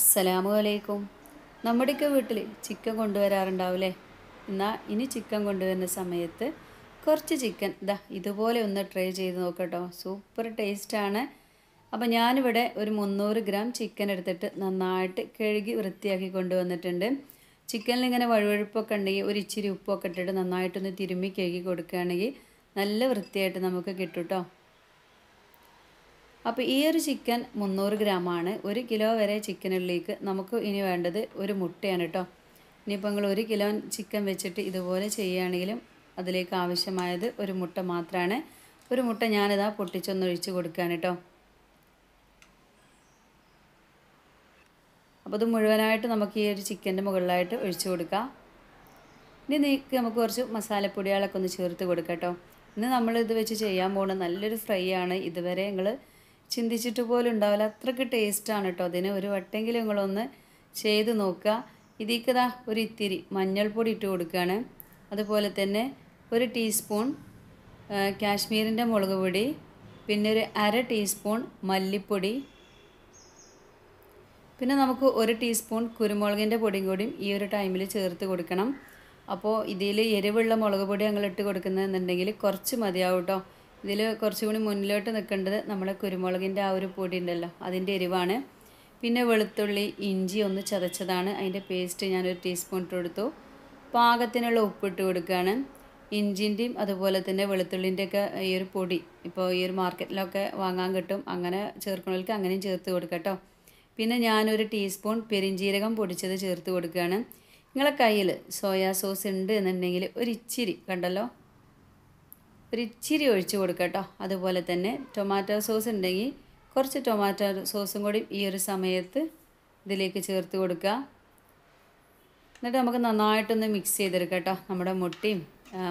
അസ്സലാമു അലൈക്കും നമ്മുടെയൊക്കെ വീട്ടിൽ ചിക്കൻ കൊണ്ടുവരാറുണ്ടാവില്ലേ എന്നാൽ ഇനി ചിക്കൻ കൊണ്ടുവരുന്ന സമയത്ത് കുറച്ച് ചിക്കൻ ഇതാ ഇതുപോലെ ഒന്ന് ട്രൈ ചെയ്ത് നോക്കട്ടോ സൂപ്പർ ടേസ്റ്റാണ് അപ്പോൾ ഞാനിവിടെ ഒരു മുന്നൂറ് ഗ്രാം ചിക്കൻ എടുത്തിട്ട് നന്നായിട്ട് കഴുകി വൃത്തിയാക്കി കൊണ്ടുവന്നിട്ടുണ്ട് ചിക്കനിൽ ഇങ്ങനെ വഴുവഴുപ്പൊക്കെ ഉണ്ടെങ്കിൽ ഒരു ഇച്ചിരി ഉപ്പൊക്കെ ഇട്ടിട്ട് നന്നായിട്ടൊന്ന് തിരുമ്മി കഴുകി കൊടുക്കുകയാണെങ്കിൽ നല്ല വൃത്തിയായിട്ട് നമുക്ക് കിട്ടും കേട്ടോ അപ്പോൾ ഈ ഒരു ചിക്കൻ മുന്നൂറ് ഗ്രാമാണ് ഒരു കിലോ വരെ ചിക്കനുള്ളിലേക്ക് നമുക്ക് ഇനി വേണ്ടത് ഒരു മുട്ടയാണ് കേട്ടോ ഇനിയിപ്പോൾ നിങ്ങൾ ഒരു കിലോ ചിക്കൻ വെച്ചിട്ട് ഇതുപോലെ ചെയ്യുകയാണെങ്കിലും അതിലേക്ക് ആവശ്യമായത് ഒരു മുട്ട മാത്രമാണ് ഒരു മുട്ട ഞാനിതാ ഒഴിച്ച് കൊടുക്കുകയാണ് കേട്ടോ അപ്പോൾ ഇത് മുഴുവനായിട്ട് നമുക്ക് ഈ ഒരു ചിക്കൻ്റെ മുകളിലായിട്ട് ഒഴിച്ചു കൊടുക്കാം ഇനി നീക്ക് നമുക്ക് കുറച്ച് മസാലപ്പൊടികളൊക്കെ ഒന്ന് ചേർത്ത് കൊടുക്കാം കേട്ടോ ഇന്ന് നമ്മളിത് വെച്ച് ചെയ്യാൻ പോകുന്ന നല്ലൊരു ഫ്രൈ ആണ് ഇതുവരെ നിങ്ങൾ ചിന്തിച്ചിട്ട് പോലും ഉണ്ടാവില്ല അത്രയ്ക്ക് ടേസ്റ്റാണ് കേട്ടോ അതിന് ഒരു വട്ടെങ്കിലും നിങ്ങളൊന്ന് ചെയ്ത് നോക്കുക ഇതിക്കതാ ഒരു ഇത്തിരി മഞ്ഞൾപ്പൊടി ഇട്ട് കൊടുക്കുകയാണ് അതുപോലെ തന്നെ ഒരു ടീസ്പൂൺ കാശ്മീരിൻ്റെ മുളക് പൊടി പിന്നെ ഒരു അര ടീസ്പൂൺ മല്ലിപ്പൊടി പിന്നെ നമുക്ക് ഒരു ടീസ്പൂൺ കുരുമുളകിൻ്റെ പൊടിയും കൂടിയും ഈ ഒരു ടൈമിൽ ചേർത്ത് കൊടുക്കണം അപ്പോൾ ഇതിൽ എരിവുള്ള മുളക് പൊടി ഞങ്ങൾ ഇട്ട് കൊടുക്കുന്നതെന്നുണ്ടെങ്കിൽ കുറച്ച് മതിയാവും കേട്ടോ ഇതിൽ കുറച്ചും കൂടി മുന്നിലോട്ട് നിൽക്കേണ്ടത് നമ്മുടെ കുരുമുളകിൻ്റെ ആ ഒരു പൊടി ഉണ്ടല്ലോ അതിൻ്റെ എരിവാണ് പിന്നെ വെളുത്തുള്ളി ഇഞ്ചി ഒന്ന് ചതച്ചതാണ് അതിൻ്റെ പേസ്റ്റ് ഞാനൊരു ടീസ്പൂൺ ഇട്ട് കൊടുത്തു പാകത്തിനുള്ള ഉപ്പിട്ട് കൊടുക്കുകയാണ് ഇഞ്ചിൻ്റെയും അതുപോലെ തന്നെ വെളുത്തുള്ളിൻ്റെ ഒക്കെ ഈ ഒരു പൊടി ഇപ്പോൾ ഈ ഒരു മാർക്കറ്റിലൊക്കെ വാങ്ങാൻ കിട്ടും അങ്ങനെ ചേർക്കണവർക്ക് അങ്ങനെയും ചേർത്ത് കൊടുക്കാം കേട്ടോ പിന്നെ ഞാനൊരു ടീസ്പൂൺ പെരിഞ്ജീരകം പൊടിച്ചത് ചേർത്ത് കൊടുക്കുകയാണ് നിങ്ങളെ കയ്യിൽ സോയാ സോസ് ഉണ്ട് എന്നുണ്ടെങ്കിൽ ഒരു ഇച്ചിരി കണ്ടല്ലോ ഒരു ഇച്ചിരി ഒഴിച്ചു കൊടുക്കുക കേട്ടോ അതുപോലെ തന്നെ ടൊമാറ്റോ സോസ് ഉണ്ടെങ്കിൽ കുറച്ച് ടൊമാറ്റോ സോസും കൂടി ഈ ഒരു സമയത്ത് ഇതിലേക്ക് ചേർത്ത് കൊടുക്കുക എന്നിട്ട് നമുക്ക് നന്നായിട്ടൊന്ന് മിക്സ് ചെയ്തെടുക്കുക കേട്ടോ നമ്മുടെ മുട്ടയും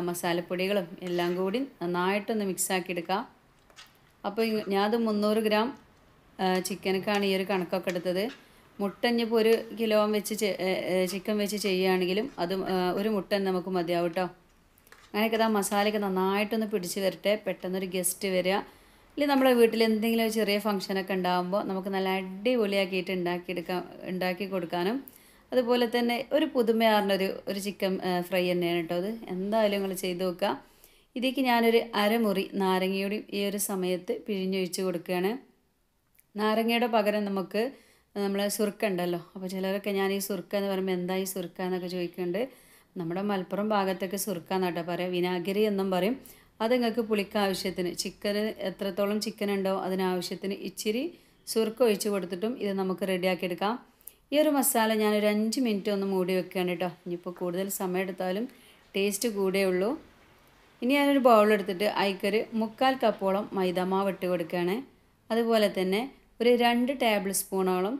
മസാലപ്പൊടികളും എല്ലാം കൂടി നന്നായിട്ടൊന്ന് മിക്സാക്കി എടുക്കുക അപ്പോൾ ഞാനത് മുന്നൂറ് ഗ്രാം ചിക്കനൊക്കെയാണ് ഈ ഒരു കണക്കൊക്കെ എടുത്തത് മുട്ട ഇനിയിപ്പോൾ ഒരു കിലോ വെച്ച് ചിക്കൻ വെച്ച് ചെയ്യുകയാണെങ്കിലും അത് ഒരു മുട്ട നമുക്ക് മതിയാവും കേട്ടോ അങ്ങനെയൊക്കെ ആ മസാലയൊക്കെ നന്നായിട്ടൊന്ന് പിടിച്ച് വരട്ടെ പെട്ടെന്നൊരു ഗസ്റ്റ് വരിക അല്ലെങ്കിൽ നമ്മുടെ വീട്ടിൽ എന്തെങ്കിലും ഒരു ചെറിയ ഫംഗ്ഷനൊക്കെ ഉണ്ടാകുമ്പോൾ നമുക്ക് നല്ല അടിപൊളിയാക്കിയിട്ട് ഉണ്ടാക്കിയെടുക്കാൻ ഉണ്ടാക്കി കൊടുക്കാനും അതുപോലെ തന്നെ ഒരു പുതുമയാറിൻ്റെ ഒരു ഒരു ചിക്കൻ ഫ്രൈ തന്നെയാണ് കേട്ടോ അത് എന്തായാലും നിങ്ങൾ ചെയ്ത് നോക്കുക ഇതേക്ക് ഞാനൊരു അരമുറി നാരങ്ങയോടും ഈ ഒരു സമയത്ത് പിഴിഞ്ഞൊഴിച്ച് കൊടുക്കുകയാണ് നാരങ്ങയുടെ പകരം നമുക്ക് നമ്മൾ സുർക്ക ഉണ്ടല്ലോ അപ്പോൾ ചിലരൊക്കെ ഞാൻ ഈ സുർക്ക എന്ന് പറയുമ്പോൾ എന്താ ഈ സുർക്ക എന്നൊക്കെ ചോദിക്കുന്നുണ്ട് നമ്മുടെ മലപ്പുറം ഭാഗത്തൊക്കെ സുർക്ക കേട്ടോ പറയാം വിനാഗിരി എന്നും പറയും അത് നിങ്ങൾക്ക് പുളിക്ക ആവശ്യത്തിന് ചിക്കന് എത്രത്തോളം ചിക്കൻ ഉണ്ടോ അതിനാവശ്യത്തിന് ഇച്ചിരി സുർക്ക ഒഴിച്ച് കൊടുത്തിട്ടും ഇത് നമുക്ക് റെഡിയാക്കിയെടുക്കാം ഈ ഒരു മസാല ഞാൻ ഒരു അഞ്ച് മിനിറ്റ് ഒന്ന് മൂടി വെക്കുകയാണ് കേട്ടോ ഇനിയിപ്പോൾ കൂടുതൽ സമയം എടുത്താലും ടേസ്റ്റ് കൂടേ ഉള്ളൂ ഇനി ഞാനൊരു ബൗളെടുത്തിട്ട് അയക്കൊരു മുക്കാൽ കപ്പോളം മൈദമാവ് ഇട്ട് കൊടുക്കുകയാണ് അതുപോലെ തന്നെ ഒരു രണ്ട് ടേബിൾ സ്പൂണോളം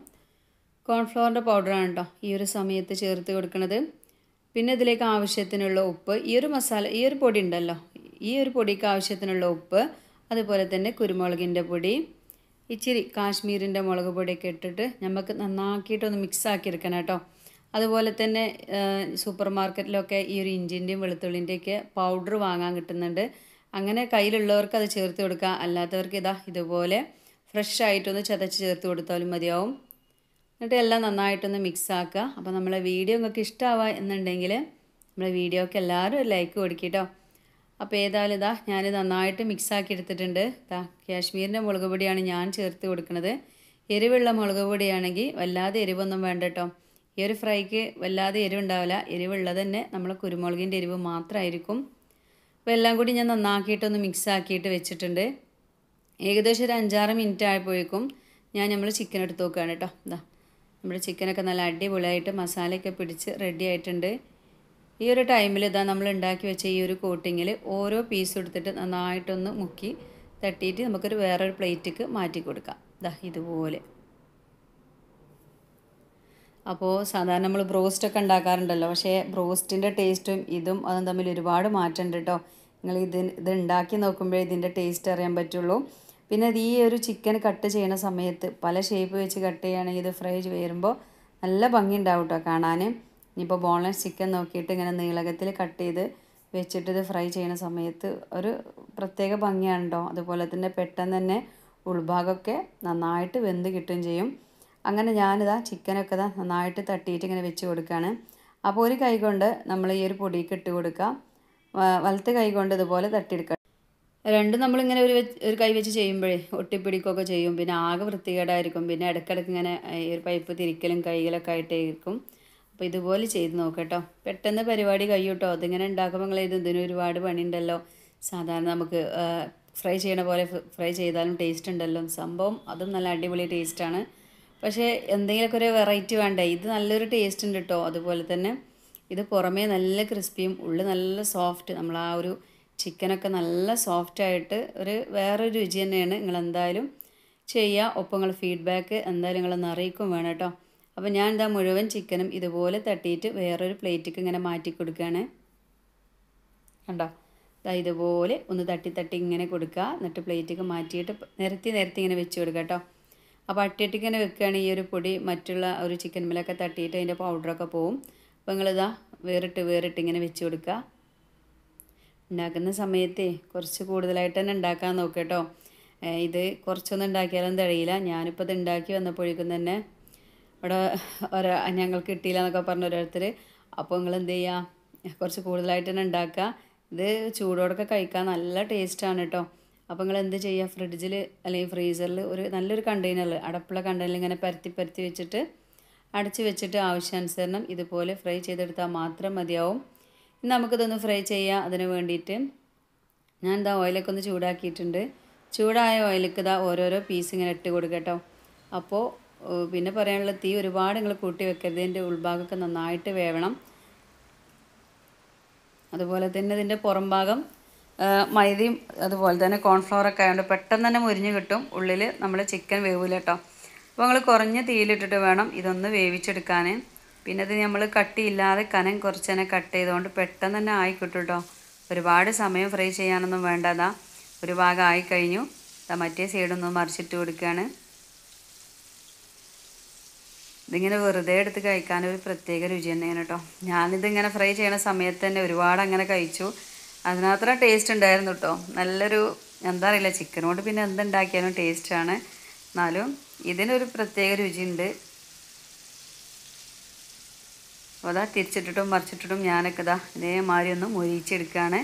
കോൺഫ്ലവറിൻ്റെ പൗഡറാണ് കേട്ടോ ഈ ഒരു സമയത്ത് ചേർത്ത് കൊടുക്കുന്നത് പിന്നെ ഇതിലേക്ക് ആവശ്യത്തിനുള്ള ഉപ്പ് ഈ ഒരു മസാല ഈ ഒരു പൊടി ഉണ്ടല്ലോ ഈ ഒരു പൊടിക്ക് ആവശ്യത്തിനുള്ള ഉപ്പ് അതുപോലെ തന്നെ കുരുമുളകിൻ്റെ പൊടി ഇച്ചിരി കാശ്മീരിൻ്റെ മുളക് പൊടിയൊക്കെ ഇട്ടിട്ട് നമുക്ക് നന്നാക്കിയിട്ടൊന്ന് മിക്സ് ആക്കിയെടുക്കണം കേട്ടോ അതുപോലെ തന്നെ സൂപ്പർ മാർക്കറ്റിലൊക്കെ ഈ ഒരു ഇഞ്ചിൻ്റെയും വെളുത്തുള്ളിൻ്റെയൊക്കെ പൗഡർ വാങ്ങാൻ കിട്ടുന്നുണ്ട് അങ്ങനെ കയ്യിലുള്ളവർക്ക് അത് ചേർത്ത് കൊടുക്കുക അല്ലാത്തവർക്ക് ഇതാ ഇതുപോലെ ഫ്രഷ് ആയിട്ടൊന്ന് ചതച്ച് ചേർത്ത് കൊടുത്താലും മതിയാവും എന്നിട്ട് എല്ലാം നന്നായിട്ടൊന്ന് മിക്സ് ആക്കുക അപ്പോൾ നമ്മളെ വീഡിയോ നിങ്ങൾക്ക് ഇഷ്ടമാവുക എന്നുണ്ടെങ്കിൽ നമ്മളെ വീഡിയോക്ക് എല്ലാവരും ഒരു ലൈക്ക് കൊടുക്കിട്ടോ അപ്പോൾ ഏതായാലും ഇതാ ഞാൻ നന്നായിട്ട് മിക്സ് ആക്കി എടുത്തിട്ടുണ്ട് ഇതാ കാശ്മീരിൻ്റെ മുളക് പൊടിയാണ് ഞാൻ ചേർത്ത് കൊടുക്കുന്നത് എരിവുള്ള മുളക് പൊടിയാണെങ്കിൽ വല്ലാതെ എരിവൊന്നും വേണ്ട കേട്ടോ ഈ ഒരു ഫ്രൈക്ക് വല്ലാതെ എരിവുണ്ടാവില്ല എരിവുള്ളത് തന്നെ നമ്മളെ കുരുമുളകിൻ്റെ എരിവ് മാത്രമായിരിക്കും അപ്പോൾ എല്ലാം കൂടി ഞാൻ നന്നാക്കിയിട്ടൊന്ന് മിക്സ് ആക്കിയിട്ട് വെച്ചിട്ടുണ്ട് ഏകദേശം ഒരു അഞ്ചാറ് മിനിറ്റ് ആയപ്പോഴേക്കും ഞാൻ നമ്മൾ ചിക്കൻ എടുത്ത് നോക്കുകയാണ് കേട്ടോ ഇതാ നമ്മുടെ ചിക്കനൊക്കെ നല്ല അടിപൊളിയായിട്ട് മസാലയൊക്കെ പിടിച്ച് റെഡി ആയിട്ടുണ്ട് ഈ ഒരു ടൈമിൽ ഇതാ നമ്മൾ ഉണ്ടാക്കി വെച്ച ഈ ഒരു കോട്ടിങ്ങിൽ ഓരോ പീസ് എടുത്തിട്ട് നന്നായിട്ടൊന്ന് മുക്കി തട്ടിയിട്ട് നമുക്കൊരു വേറൊരു പ്ലേറ്റിക്ക് മാറ്റി കൊടുക്കാം ഇതാ ഇതുപോലെ അപ്പോൾ സാധാരണ നമ്മൾ ബ്രോസ്റ്റൊക്കെ ഉണ്ടാക്കാറുണ്ടല്ലോ പക്ഷേ ബ്രോസ്റ്റിൻ്റെ ടേസ്റ്റും ഇതും അതും തമ്മിൽ ഒരുപാട് മാറ്റമുണ്ട് കേട്ടോ നിങ്ങൾ ഇത് ഇത് ഉണ്ടാക്കി നോക്കുമ്പോഴേ ഇതിൻ്റെ ടേസ്റ്റ് അറിയാൻ പറ്റുള്ളൂ പിന്നെ അത് ഈ ഒരു ചിക്കൻ കട്ട് ചെയ്യണ സമയത്ത് പല ഷേപ്പ് വെച്ച് കട്ട് ചെയ്യുകയാണെങ്കിൽ ഇത് ഫ്രൈ വരുമ്പോൾ നല്ല ഭംഗി ഉണ്ടാവും കേട്ടോ കാണാൻ ഇനിയിപ്പോൾ ബോൺലെസ് ചിക്കൻ നോക്കിയിട്ട് ഇങ്ങനെ നീളകത്തിൽ കട്ട് ചെയ്ത് വെച്ചിട്ട് ഇത് ഫ്രൈ ചെയ്യുന്ന സമയത്ത് ഒരു പ്രത്യേക ഭംഗിയാണ് കേട്ടോ അതുപോലെ തന്നെ പെട്ടെന്ന് തന്നെ ഉൾഭാഗമൊക്കെ നന്നായിട്ട് വെന്ത് കിട്ടുകയും ചെയ്യും അങ്ങനെ ഞാനിതാ ചിക്കനൊക്കെ ഇതാ നന്നായിട്ട് തട്ടിയിട്ട് ഇങ്ങനെ വെച്ച് കൊടുക്കുകയാണ് അപ്പോൾ ഒരു കൈ കൊണ്ട് നമ്മൾ ഈ ഒരു പൊടിക്ക് ഇട്ട് കൊടുക്കുക വലത്തെ കൈ കൊണ്ട് ഇതുപോലെ തട്ടിയെടുക്കുക രണ്ടും നമ്മളിങ്ങനെ ഒരു ഒരു കൈ വെച്ച് ചെയ്യുമ്പോഴേ ഒട്ടിപ്പിടിക്കുകയൊക്കെ ചെയ്യും പിന്നെ ആകെ വൃത്തികേടായിരിക്കും പിന്നെ ഇടയ്ക്കിടയ്ക്ക് ഇങ്ങനെ ഈ ഒരു പൈപ്പ് തിരിക്കലും കൈകളൊക്കെ ആയിട്ടായിരിക്കും അപ്പോൾ ഇതുപോലെ ചെയ്ത് നോക്കട്ടോ പെട്ടെന്ന് പരിപാടി കഴിയൂട്ടോ അതിങ്ങനെ ഉണ്ടാക്കുമ്പോൾ നിങ്ങൾ ഇത് ഇതിന് ഒരുപാട് പണിയുണ്ടല്ലോ സാധാരണ നമുക്ക് ഫ്രൈ ചെയ്യണ പോലെ ഫ്രൈ ചെയ്താലും ടേസ്റ്റ് ഉണ്ടല്ലോ സംഭവം അതും നല്ല അടിപൊളി ടേസ്റ്റാണ് പക്ഷേ എന്തെങ്കിലുമൊക്കെ ഒരു വെറൈറ്റി വേണ്ടേ ഇത് നല്ലൊരു ടേസ്റ്റ് ഉണ്ട് കേട്ടോ അതുപോലെ തന്നെ ഇത് പുറമേ നല്ല ക്രിസ്പിയും ഉള്ളിൽ നല്ല സോഫ്റ്റ് നമ്മൾ ആ ഒരു ചിക്കനൊക്കെ നല്ല സോഫ്റ്റായിട്ട് ഒരു വേറൊരു രുചി തന്നെയാണ് നിങ്ങൾ എന്തായാലും ചെയ്യുക ഒപ്പം നിങ്ങൾ ഫീഡ്ബാക്ക് എന്തായാലും നിങ്ങളൊന്ന് അറിയിക്കും വേണം കേട്ടോ അപ്പോൾ ഞാൻ എന്താ മുഴുവൻ ചിക്കനും ഇതുപോലെ തട്ടിയിട്ട് വേറൊരു പ്ലേറ്റിക്ക് ഇങ്ങനെ മാറ്റി കൊടുക്കുകയാണ് കണ്ടോ ഇതാ ഇതുപോലെ ഒന്ന് തട്ടി തട്ടി ഇങ്ങനെ കൊടുക്കുക എന്നിട്ട് പ്ലേറ്റൊക്കെ മാറ്റിയിട്ട് നിരത്തി നിരത്തി ഇങ്ങനെ വെച്ച് കൊടുക്കുക കേട്ടോ അപ്പോൾ അട്ടിയട്ടിക്ക് ഇങ്ങനെ വെക്കുകയാണെങ്കിൽ ഈ ഒരു പൊടി മറ്റുള്ള ഒരു ചിക്കൻ മേലൊക്കെ തട്ടിയിട്ട് അതിൻ്റെ പൗഡറൊക്കെ പോവും അപ്പോൾ നിങ്ങളിതാ വേറിട്ട് വേറിട്ട് ഇങ്ങനെ വെച്ച് കൊടുക്കുക ഉണ്ടാക്കുന്ന സമയത്ത് കുറച്ച് കൂടുതലായിട്ട് തന്നെ ഉണ്ടാക്കാൻ നോക്കുക കേട്ടോ ഇത് കുറച്ചൊന്നും ഉണ്ടാക്കിയാലും തഴയില്ല ഞാനിപ്പോൾ ഇത് ഉണ്ടാക്കി വന്നപ്പോഴേക്കും തന്നെ ഇവിടെ ഒരാ ഞങ്ങൾക്ക് കിട്ടിയില്ല എന്നൊക്കെ പറഞ്ഞ ഓരോരുത്തർ അപ്പോൾ നിങ്ങൾ എന്ത് ചെയ്യുക കുറച്ച് കൂടുതലായിട്ട് തന്നെ ഉണ്ടാക്കുക ഇത് ചൂടോടൊക്കെ കഴിക്കാൻ നല്ല ടേസ്റ്റാണ് കേട്ടോ അപ്പോൾ നിങ്ങൾ എന്ത് ചെയ്യുക ഫ്രിഡ്ജിൽ അല്ലെങ്കിൽ ഫ്രീസറിൽ ഒരു നല്ലൊരു കണ്ടെയ്നറിൽ അടപ്പുള്ള കണ്ടെയ്നറിൽ ഇങ്ങനെ പരത്തി പരത്തി വെച്ചിട്ട് അടച്ച് വെച്ചിട്ട് ആവശ്യാനുസരണം ഇതുപോലെ ഫ്രൈ ചെയ്തെടുത്താൽ മാത്രം മതിയാവും നമുക്കിതൊന്ന് ഫ്രൈ ചെയ്യാം അതിന് വേണ്ടിയിട്ട് ഞാൻ ഇതാ ഓയിലൊക്കെ ഒന്ന് ചൂടാക്കിയിട്ടുണ്ട് ചൂടായ ഓയിലേക്ക് ഇതാ ഓരോരോ പീസ് ഇങ്ങനെ ഇട്ട് കൊടുക്കുക കേട്ടോ അപ്പോൾ പിന്നെ പറയാനുള്ള തീ ഒരുപാട് നിങ്ങൾ കൂട്ടി വെക്കരുത് ഇതിൻ്റെ ഉൾഭാഗമൊക്കെ നന്നായിട്ട് വേവണം അതുപോലെ തന്നെ ഇതിൻ്റെ പുറം ഭാഗം മൈദയും അതുപോലെ തന്നെ കോൺഫ്ലവറൊക്കെ ആയതുകൊണ്ട് പെട്ടെന്ന് തന്നെ മുരിഞ്ഞ് കിട്ടും ഉള്ളിൽ നമ്മൾ ചിക്കൻ വേവില്ല കേട്ടോ അപ്പോൾ നിങ്ങൾ കുറഞ്ഞ തീയിലിട്ടിട്ട് വേണം ഇതൊന്ന് വേവിച്ചെടുക്കാൻ പിന്നെ ഇത് നമ്മൾ കട്ടിയില്ലാതെ കനം കുറച്ച് തന്നെ കട്ട് ചെയ്തുകൊണ്ട് പെട്ടെന്ന് തന്നെ ആയിക്കിട്ടും കേട്ടോ ഒരുപാട് സമയം ഫ്രൈ ചെയ്യാനൊന്നും വേണ്ടതാ ഒരു ഭാഗം ആയിക്കഴിഞ്ഞു അതാ മറ്റേ സൈഡൊന്നും മറിച്ചിട്ട് കൊടുക്കുകയാണ് ഇതിങ്ങനെ വെറുതെ എടുത്ത് കഴിക്കാൻ ഒരു പ്രത്യേക രുചി തന്നെയാണ് കേട്ടോ ഞാനിതിങ്ങനെ ഫ്രൈ ചെയ്യണ സമയത്ത് തന്നെ ഒരുപാട് അങ്ങനെ കഴിച്ചു അതിനാത്ര ടേസ്റ്റ് ഉണ്ടായിരുന്നു കേട്ടോ നല്ലൊരു എന്താ അറിയില്ല ചിക്കൻ കൊണ്ട് പിന്നെ എന്തുണ്ടാക്കിയാലും ടേസ്റ്റാണ് എന്നാലും ഇതിനൊരു പ്രത്യേക രുചിയുണ്ട് അപ്പോൾ അതാ തിരിച്ചിട്ടിട്ടും മറിച്ചിട്ടിട്ടും ഞാനൊക്കെ ഇതാ ഇതേമാതിരി ഒന്ന് മൊരിയിച്ചെടുക്കുകയാണ്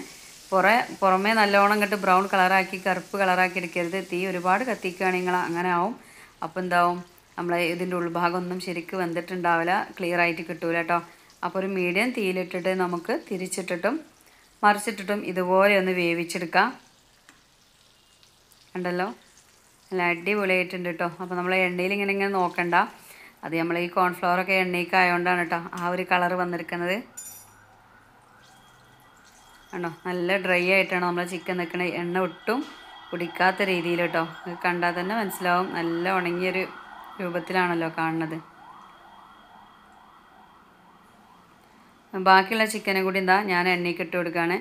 പുറേ പുറമേ നല്ലോണം കണ്ട് ബ്രൗൺ കളറാക്കി കറുപ്പ് കളറാക്കി എടുക്കരുത് തീ ഒരുപാട് കത്തിക്കുകയാണെങ്കിൽ അങ്ങനെ ആവും അപ്പോൾ എന്താവും നമ്മളെ ഇതിൻ്റെ ഉൾഭാഗം ഒന്നും ശരിക്ക് വന്നിട്ടുണ്ടാവില്ല ക്ലിയർ ആയിട്ട് കിട്ടൂല കേട്ടോ അപ്പോൾ ഒരു മീഡിയം തീയിലിട്ടിട്ട് നമുക്ക് തിരിച്ചിട്ടിട്ടും മറിച്ചിട്ടിട്ടും ഇതുപോലെ ഒന്ന് വേവിച്ചെടുക്കാം ഉണ്ടല്ലോ നല്ല അടിപൊളിയായിട്ടുണ്ട് കേട്ടോ അപ്പോൾ നമ്മൾ എണ്ണയിൽ ഇങ്ങനെ ഇങ്ങനെ നോക്കണ്ട അത് നമ്മൾ ഈ കോൺഫ്ലവറൊക്കെ എണ്ണയ്ക്ക് ആയതുകൊണ്ടാണ് കേട്ടോ ആ ഒരു കളർ വന്നിരിക്കുന്നത് കണ്ടോ നല്ല ഡ്രൈ ആയിട്ടാണ് നമ്മൾ ചിക്കൻ നിൽക്കണത് എണ്ണ ഒട്ടും കുടിക്കാത്ത രീതിയിൽ കേട്ടോ കണ്ടാൽ തന്നെ മനസ്സിലാവും നല്ല ഉണങ്ങിയൊരു രൂപത്തിലാണല്ലോ കാണുന്നത് ബാക്കിയുള്ള ചിക്കനെ കൂടി എന്താ ഞാൻ എണ്ണയ്ക്ക് ഇട്ട് കൊടുക്കുകയാണ്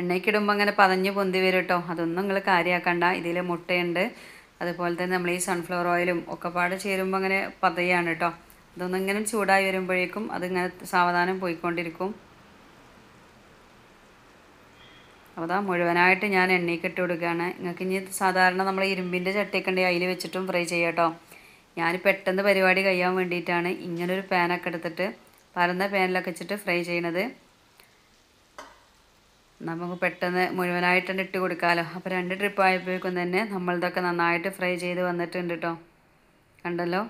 എണ്ണയ്ക്ക് ഇടുമ്പോൾ അങ്ങനെ പതഞ്ഞ് പൊന്തി വരും കേട്ടോ അതൊന്നും നിങ്ങൾ കാര്യമാക്കണ്ട ഇതിൽ മുട്ടയുണ്ട് അതുപോലെ തന്നെ നമ്മൾ ഈ സൺഫ്ലവർ ഓയിലും ഒക്കെ പാട് ചേരുമ്പോൾ അങ്ങനെ പതയാണ് കേട്ടോ അതൊന്നും ഇങ്ങനെ ചൂടായി വരുമ്പോഴേക്കും അതിങ്ങനെ സാവധാനം പോയിക്കൊണ്ടിരിക്കും അപ്പോൾ അതാ മുഴുവനായിട്ട് ഞാൻ എണ്ണയ്ക്ക് ഇട്ട് കൊടുക്കുകയാണ് നിങ്ങൾക്ക് ഇനി സാധാരണ നമ്മൾ ഇരുമ്പിൻ്റെ ചട്ടിയൊക്കെ ഉണ്ടെങ്കിൽ അതിൽ വെച്ചിട്ടും ഫ്രൈ ചെയ്യാം കേട്ടോ ഞാൻ പെട്ടെന്ന് പരിപാടി കഴിയാൻ വേണ്ടിയിട്ടാണ് ഇങ്ങനൊരു പാനൊക്കെ എടുത്തിട്ട് പരന്ന പാനിലൊക്കെ വെച്ചിട്ട് ഫ്രൈ ചെയ്യണത് നമുക്ക് പെട്ടെന്ന് മുഴുവനായിട്ടുണ്ട് ഇട്ട് കൊടുക്കാമല്ലോ അപ്പോൾ രണ്ട് ട്രിപ്പ് ആയപ്പോഴേക്കും തന്നെ നമ്മളിതൊക്കെ നന്നായിട്ട് ഫ്രൈ ചെയ്ത് വന്നിട്ടുണ്ട് കേട്ടോ കണ്ടല്ലോ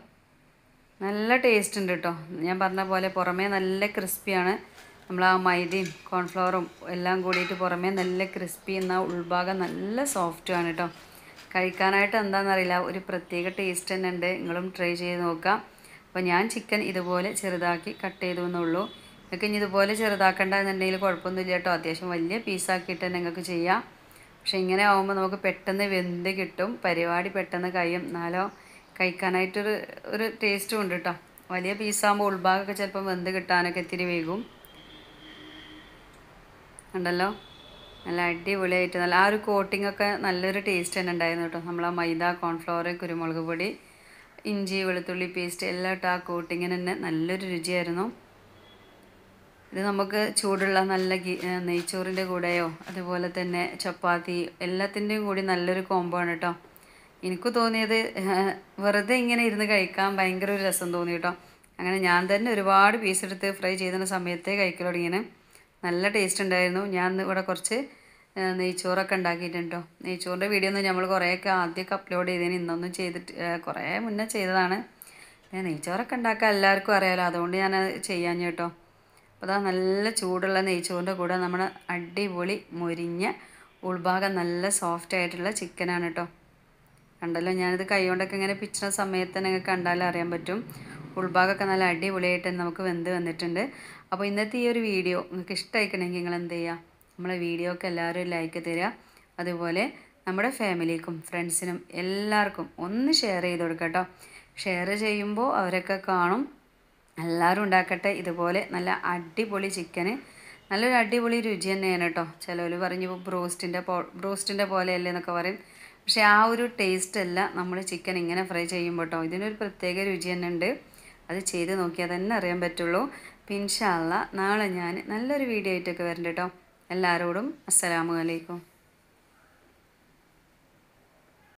നല്ല ടേസ്റ്റ് ഉണ്ട് കേട്ടോ ഞാൻ പറഞ്ഞ പോലെ പുറമേ നല്ല ക്രിസ്പിയാണ് നമ്മൾ ആ മൈദയും കോൺഫ്ലവറും എല്ലാം കൂടിയിട്ട് പുറമേ നല്ല ക്രിസ്പി എന്ന ഉൾഭാഗം നല്ല ആണ് കേട്ടോ കഴിക്കാനായിട്ട് എന്താണെന്നറിയില്ല ഒരു പ്രത്യേക ടേസ്റ്റ് തന്നെ ഉണ്ട് നിങ്ങളും ട്രൈ ചെയ്ത് നോക്കാം അപ്പോൾ ഞാൻ ചിക്കൻ ഇതുപോലെ ചെറുതാക്കി കട്ട് ചെയ്തു എന്നുള്ളൂ നിങ്ങൾക്ക് ഇനി ഇതുപോലെ ചെറുതാക്കേണ്ടതെന്നുണ്ടെങ്കിൽ കുഴപ്പമൊന്നുമില്ല കേട്ടോ അത്യാവശ്യം വലിയ പീസാക്കിയിട്ട് തന്നെ നിങ്ങൾക്ക് ചെയ്യാം പക്ഷെ ഇങ്ങനെ ആകുമ്പോൾ നമുക്ക് പെട്ടെന്ന് വെന്ത് കിട്ടും പരിപാടി പെട്ടെന്ന് കഴിയും എന്നാലോ കഴിക്കാനായിട്ടൊരു ഒരു ടേസ്റ്റും ഉണ്ട് കേട്ടോ വലിയ പീസാകുമ്പോൾ ഉൾഭാഗമൊക്കെ ചിലപ്പോൾ വെന്ത് കിട്ടാനൊക്കെ ഇത്തിരി വേകും ഉണ്ടല്ലോ നല്ല അടിപൊളിയായിട്ട് നല്ല ആ ഒരു കോട്ടിങ്ങൊക്കെ നല്ലൊരു ടേസ്റ്റ് തന്നെ ഉണ്ടായിരുന്നു കേട്ടോ നമ്മൾ ആ മൈദ കോൺഫ്ലവർ കുരുമുളക് പൊടി ഇഞ്ചി വെളുത്തുള്ളി പേസ്റ്റ് എല്ലാം ഇട്ട് ആ കോട്ടിങ്ങിന് തന്നെ നല്ലൊരു രുചിയായിരുന്നു ഇത് നമുക്ക് ചൂടുള്ള നല്ല നെയ്ച്ചോറിൻ്റെ കൂടെയോ അതുപോലെ തന്നെ ചപ്പാത്തി എല്ലാത്തിൻ്റെയും കൂടി നല്ലൊരു കോംബോ ആണ് കേട്ടോ എനിക്ക് തോന്നിയത് വെറുതെ ഇങ്ങനെ ഇരുന്ന് കഴിക്കാൻ ഭയങ്കര ഒരു രസം തോന്നി കേട്ടോ അങ്ങനെ ഞാൻ തന്നെ ഒരുപാട് പീസെടുത്ത് എടുത്ത് ഫ്രൈ ചെയ്യുന്ന സമയത്തേ കഴിക്കൽ തുടങ്ങിയാണ് നല്ല ടേസ്റ്റ് ഉണ്ടായിരുന്നു ഞാൻ ഇവിടെ കുറച്ച് നെയ്ച്ചോറൊക്കെ ഉണ്ടാക്കിയിട്ടുണ്ട് കേട്ടോ നെയ്ച്ചോറിൻ്റെ വീഡിയോ ഒന്നും നമ്മൾ കുറേയൊക്കെ ആദ്യമൊക്കെ അപ്ലോഡ് ചെയ്തതിന് ഇന്നൊന്നും ചെയ്തിട്ട് കുറേ മുന്നേ ചെയ്തതാണ് നെയ്ച്ചോറൊക്കെ ഉണ്ടാക്കാൻ എല്ലാവർക്കും അറിയാമല്ലോ അതുകൊണ്ട് ഞാൻ ചെയ്യാൻ കേട്ടോ അപ്പോൾ അതാ നല്ല ചൂടുള്ള നെയ്ച്ചോറിൻ്റെ കൂടെ നമ്മൾ അടിപൊളി മൊരിഞ്ഞ ഉൾഭാഗം നല്ല സോഫ്റ്റ് ആയിട്ടുള്ള ചിക്കനാണ് കേട്ടോ കണ്ടല്ലോ ഞാനിത് കൈകൊണ്ടൊക്കെ ഇങ്ങനെ പിച്ചണ സമയത്ത് നിങ്ങൾക്ക് കണ്ടാലും അറിയാൻ പറ്റും ഉൾഭാഗമൊക്കെ നല്ല അടിപൊളിയായിട്ട് നമുക്ക് വെന്ത് വന്നിട്ടുണ്ട് അപ്പോൾ ഇന്നത്തെ ഈ ഒരു വീഡിയോ നിങ്ങൾക്ക് ഇഷ്ടമായിക്കണമെങ്കിൽ നിങ്ങൾ എന്ത് ചെയ്യുക നമ്മളെ വീഡിയോക്ക് എല്ലാവരും ലൈക്ക് തരിക അതുപോലെ നമ്മുടെ ഫാമിലിക്കും ഫ്രണ്ട്സിനും എല്ലാവർക്കും ഒന്ന് ഷെയർ ചെയ്ത് കൊടുക്കാം കേട്ടോ ഷെയർ ചെയ്യുമ്പോൾ അവരൊക്കെ കാണും എല്ലാവരും ഉണ്ടാക്കട്ടെ ഇതുപോലെ നല്ല അടിപൊളി ചിക്കന് നല്ലൊരു അടിപൊളി രുചി തന്നെയാണ് കേട്ടോ ചിലവർ പറഞ്ഞു ബ്രോസ്റ്റിൻ്റെ പോ ബ്രോസ്റ്റിൻ്റെ പോലെയല്ലേ എന്നൊക്കെ പറയും പക്ഷേ ആ ഒരു ടേസ്റ്റ് അല്ല നമ്മൾ ചിക്കൻ ഇങ്ങനെ ഫ്രൈ ചെയ്യുമ്പോൾ കേട്ടോ ഇതിനൊരു പ്രത്യേക രുചി തന്നെ ഉണ്ട് അത് ചെയ്ത് നോക്കിയാൽ തന്നെ അറിയാൻ പറ്റുള്ളൂ പിൻഷാള്ള നാളെ ഞാൻ നല്ലൊരു വീഡിയോ ആയിട്ടൊക്കെ വരണ്ട കേട്ടോ എല്ലാവരോടും അസ്സലാമു അലൈക്കും